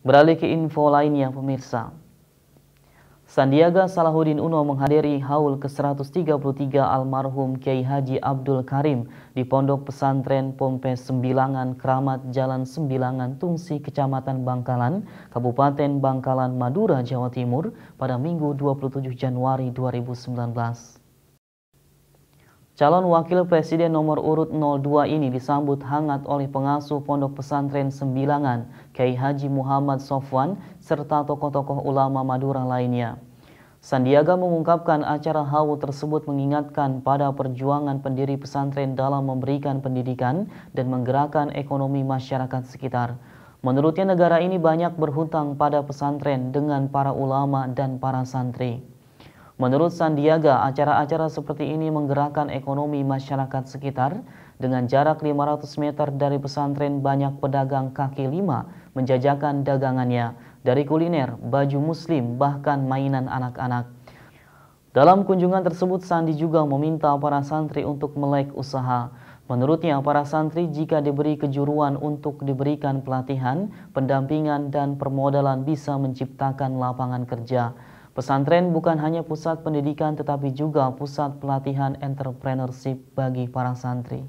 Beralih ke info lainnya pemirsa. Sandiaga Salahuddin Uno menghadiri haul ke-133 almarhum Kiai Haji Abdul Karim di Pondok Pesantren Pompe Sembilangan Keramat Jalan Sembilangan Tungsi Kecamatan Bangkalan, Kabupaten Bangkalan, Madura, Jawa Timur pada Minggu 27 Januari 2019. Calon Wakil Presiden nomor urut 02 ini disambut hangat oleh pengasuh Pondok Pesantren Sembilangan, Kiai Haji Muhammad Sofwan, serta tokoh-tokoh ulama Madura lainnya. Sandiaga mengungkapkan acara HAU tersebut mengingatkan pada perjuangan pendiri pesantren dalam memberikan pendidikan dan menggerakkan ekonomi masyarakat sekitar. Menurutnya negara ini banyak berhutang pada pesantren dengan para ulama dan para santri. Menurut Sandiaga, acara-acara seperti ini menggerakkan ekonomi masyarakat sekitar dengan jarak 500 meter dari pesantren banyak pedagang kaki lima menjajakan dagangannya dari kuliner, baju muslim, bahkan mainan anak-anak. Dalam kunjungan tersebut, Sandi juga meminta para santri untuk melek usaha. Menurutnya, para santri jika diberi kejuruan untuk diberikan pelatihan, pendampingan, dan permodalan bisa menciptakan lapangan kerja. Pesantren bukan hanya pusat pendidikan tetapi juga pusat pelatihan entrepreneurship bagi para santri.